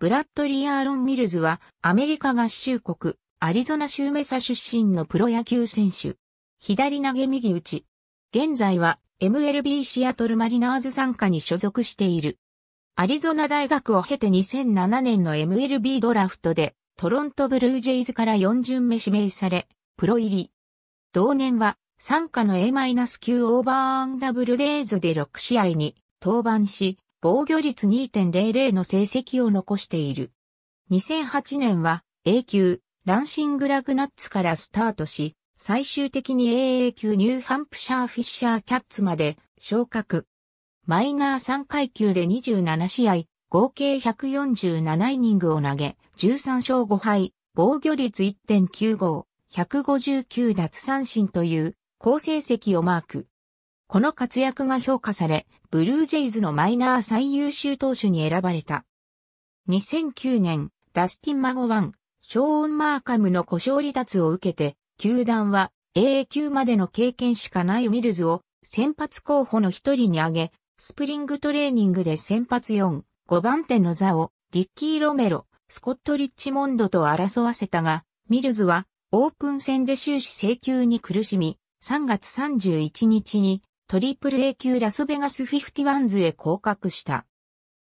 ブラッドリー・アーロン・ミルズは、アメリカ合衆国、アリゾナ州メサ出身のプロ野球選手。左投げ右打ち。現在は、MLB シアトルマリナーズ参加に所属している。アリゾナ大学を経て2007年の MLB ドラフトで、トロントブルージェイズから4巡目指名され、プロ入り。同年は、参加の A-9 オーバーアンダブルデイズで6試合に登板し、防御率2.00の成績を残している。2008年は A 級ランシングラグナッツからスタートし、最終的に AA 級ニューハンプシャーフィッシャーキャッツまで昇格。マイナー3階級で27試合、合計147イニングを投げ、13勝5敗、防御率1.95、159奪三振という好成績をマーク。この活躍が評価され、ブルージェイズのマイナー最優秀投手に選ばれた。2009年、ダスティン・マゴワン、ショーン・マーカムの故障離脱を受けて、球団は AA 級までの経験しかないウィルズを先発候補の一人に挙げ、スプリングトレーニングで先発4、5番手の座をリッキー・ロメロ、スコット・リッチモンドと争わせたが、ミルズはオープン戦で終始請求に苦しみ、3月31日にトリプル A 級ラスベガス51ズへ降格した。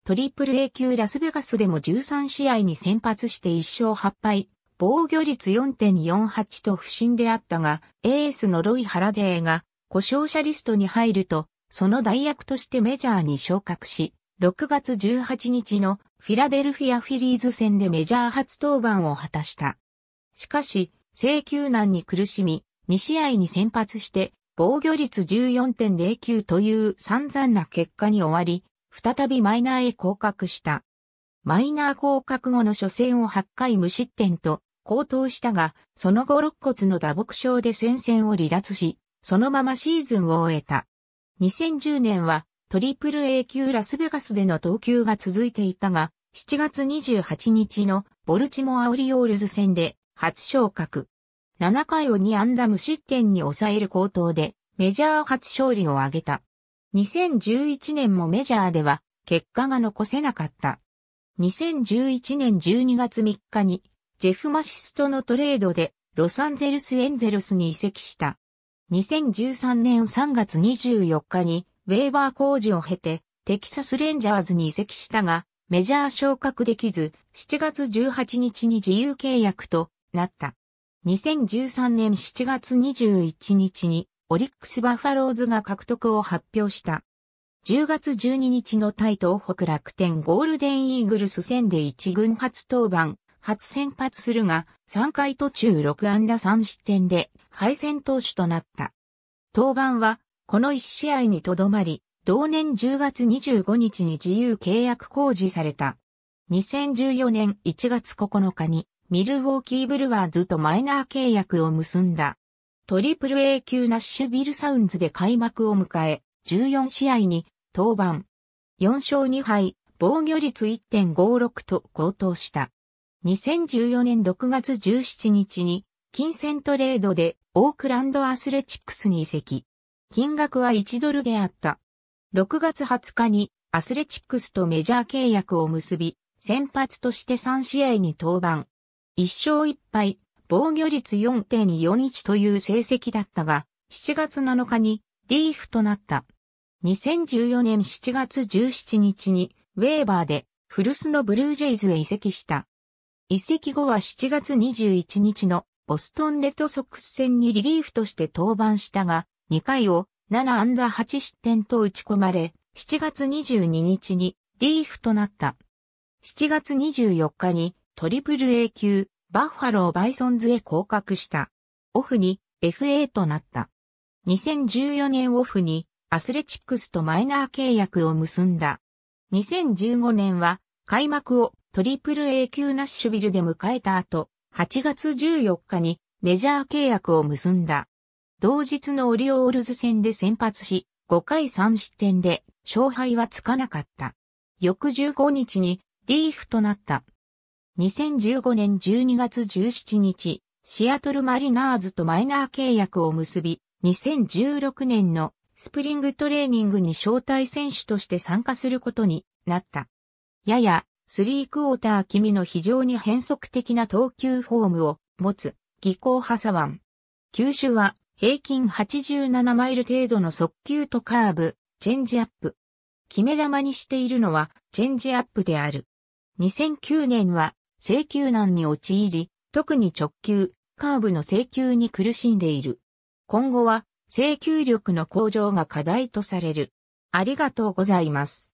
トリプル A 級ラスベガスでも13試合に先発して1勝8敗、防御率4.48と不振であったが、エースのロイ・ハラデーが故障者リストに入ると、その代役としてメジャーに昇格し、6月18日のフィラデルフィア・フィリーズ戦でメジャー初登板を果たした。しかし、請求難に苦しみ、2試合に先発して防御率14.09という散々な結果に終わり、再びマイナーへ降格した。マイナー降格後の初戦を8回無失点と、高騰したが、その後肋骨の打撲症で戦線を離脱し、そのままシーズンを終えた。2010年は、トリプル A 級ラスベガスでの投球が続いていたが、7月28日のボルチモア・オリオールズ戦で初昇格。7回を2安打無失点に抑える高騰で、メジャー初勝利を挙げた。2011年もメジャーでは、結果が残せなかった。2011年12月3日に、ジェフ・マシスとのトレードで、ロサンゼルス・エンゼルスに移籍した。2013年3月24日に、ウェーバー工事を経て、テキサス・レンジャーズに移籍したが、メジャー昇格できず、7月18日に自由契約となった。2013年7月21日にオリックスバファローズが獲得を発表した。10月12日の対東北楽天ゴールデンイーグルス戦で1軍初登板、初先発するが、3回途中6安打3失点で敗戦投手となった。登板は、この1試合にとどまり、同年10月25日に自由契約公示された。2014年1月9日にミルウォーキーブルワーズとマイナー契約を結んだ。トリプル A 級ナッシュビルサウンズで開幕を迎え、14試合に登板。4勝2敗、防御率1.56と高騰した。2014年6月17日に、金銭トレードでオークランドアスレチックスに移籍。金額は1ドルであった。6月20日にアスレチックスとメジャー契約を結び、先発として3試合に登板。1勝1敗、防御率4.41という成績だったが、7月7日にリーフとなった。2014年7月17日にウェーバーで古巣のブルージェイズへ移籍した。移籍後は7月21日のボストンレッドソックス戦にリリーフとして登板したが、2回を7アンダー8失点と打ち込まれ、7月22日にリーフとなった。7月24日にトリプル A 級、バッファローバイソンズへ降格した。オフに FA となった。2014年オフにアスレチックスとマイナー契約を結んだ。2015年は開幕をトリプル A 級ナッシュビルで迎えた後、8月14日にメジャー契約を結んだ。同日のオリオールズ戦で先発し、5回3失点で勝敗はつかなかった。翌15日に D フとなった。2015年12月17日、シアトルマリナーズとマイナー契約を結び、2016年のスプリングトレーニングに招待選手として参加することになった。やや、スリークォーター君の非常に変則的な投球フォームを持つ、技巧派サワン。球種は平均87マイル程度の速球とカーブ、チェンジアップ。決め球にしているのはチェンジアップである。2009年は請求難に陥り、特に直球、カーブの請求に苦しんでいる。今後は請求力の向上が課題とされる。ありがとうございます。